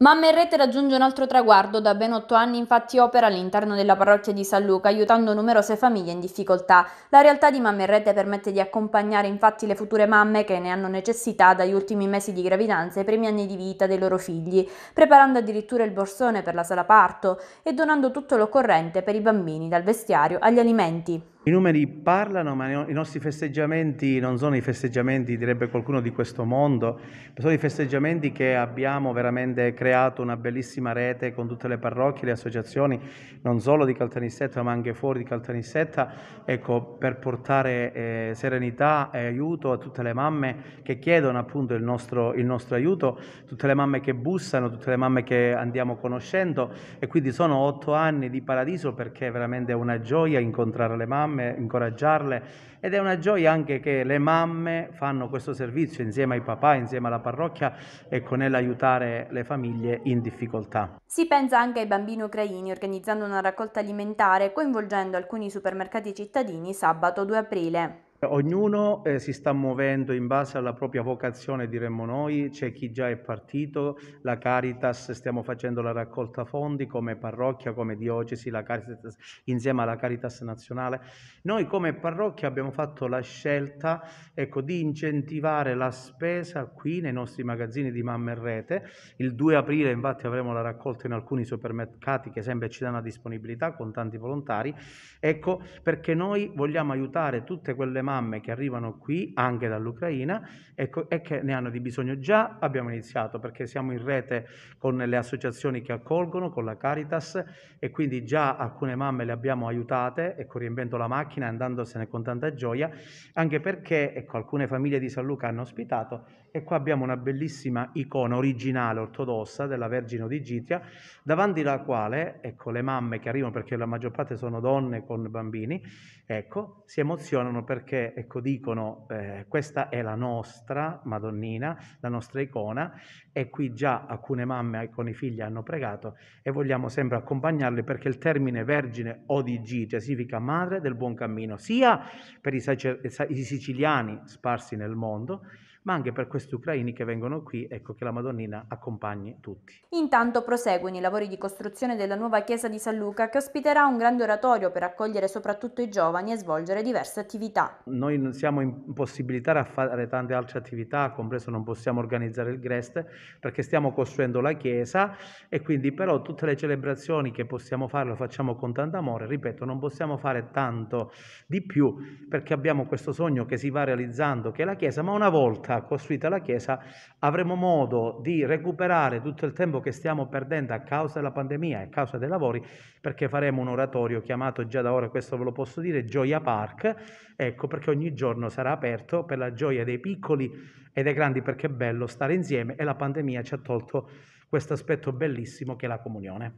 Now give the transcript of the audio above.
Mamma rete raggiunge un altro traguardo, da ben otto anni infatti opera all'interno della parrocchia di San Luca, aiutando numerose famiglie in difficoltà. La realtà di Mamma rete permette di accompagnare infatti le future mamme che ne hanno necessità dagli ultimi mesi di gravidanza ai primi anni di vita dei loro figli, preparando addirittura il borsone per la sala parto e donando tutto l'occorrente per i bambini, dal vestiario agli alimenti. I numeri parlano, ma i nostri festeggiamenti non sono i festeggiamenti, direbbe qualcuno, di questo mondo, sono i festeggiamenti che abbiamo veramente creato una bellissima rete con tutte le parrocchie, le associazioni, non solo di Caltanissetta, ma anche fuori di Caltanissetta, ecco, per portare eh, serenità e aiuto a tutte le mamme che chiedono appunto il nostro, il nostro aiuto, tutte le mamme che bussano, tutte le mamme che andiamo conoscendo e quindi sono otto anni di paradiso perché è veramente una gioia incontrare le mamme mamme, incoraggiarle ed è una gioia anche che le mamme fanno questo servizio insieme ai papà, insieme alla parrocchia e con ella aiutare le famiglie in difficoltà. Si pensa anche ai bambini ucraini organizzando una raccolta alimentare coinvolgendo alcuni supermercati cittadini sabato 2 aprile. Eh, ognuno eh, si sta muovendo in base alla propria vocazione, diremmo noi, c'è chi già è partito, la Caritas stiamo facendo la raccolta fondi come parrocchia, come diocesi, Caritas, insieme alla Caritas nazionale. Noi come parrocchia abbiamo fatto la scelta ecco, di incentivare la spesa qui nei nostri magazzini di mamma e rete. Il 2 aprile infatti avremo la raccolta in alcuni supermercati che sempre ci danno a disponibilità con tanti volontari, ecco perché noi vogliamo aiutare tutte quelle mamme che arrivano qui anche dall'Ucraina e, co- e che ne hanno di bisogno già, abbiamo iniziato perché siamo in rete con le associazioni che accolgono, con la Caritas e quindi già alcune mamme le abbiamo aiutate, ecco, riempiendo la macchina e andandosene con tanta gioia, anche perché ecco, alcune famiglie di San Luca hanno ospitato e qua abbiamo una bellissima icona originale ortodossa della Vergine di Odigitria, davanti alla quale ecco, le mamme che arrivano, perché la maggior parte sono donne con bambini, ecco, si emozionano perché che ecco, dicono eh, questa è la nostra Madonnina, la nostra icona e qui già alcune mamme con i figli hanno pregato e vogliamo sempre accompagnarle perché il termine vergine ODG cioè significa madre del buon cammino, sia per i, sacer- i siciliani sparsi nel mondo, ma anche per questi ucraini che vengono qui, ecco che la Madonnina accompagni tutti. Intanto proseguono i lavori di costruzione della nuova chiesa di San Luca che ospiterà un grande oratorio per accogliere soprattutto i giovani e svolgere diverse attività. Noi non siamo impossibilitati a fare tante altre attività, compreso non possiamo organizzare il Grest perché stiamo costruendo la chiesa e quindi però tutte le celebrazioni che possiamo fare lo facciamo con tanto amore, ripeto, non possiamo fare tanto di più perché abbiamo questo sogno che si va realizzando che è la chiesa, ma una volta costruita la Chiesa, avremo modo di recuperare tutto il tempo che stiamo perdendo a causa della pandemia e a causa dei lavori, perché faremo un oratorio chiamato già da ora, questo ve lo posso dire, Gioia Park, ecco perché ogni giorno sarà aperto per la gioia dei piccoli e dei grandi, perché è bello stare insieme e la pandemia ci ha tolto questo aspetto bellissimo che è la comunione.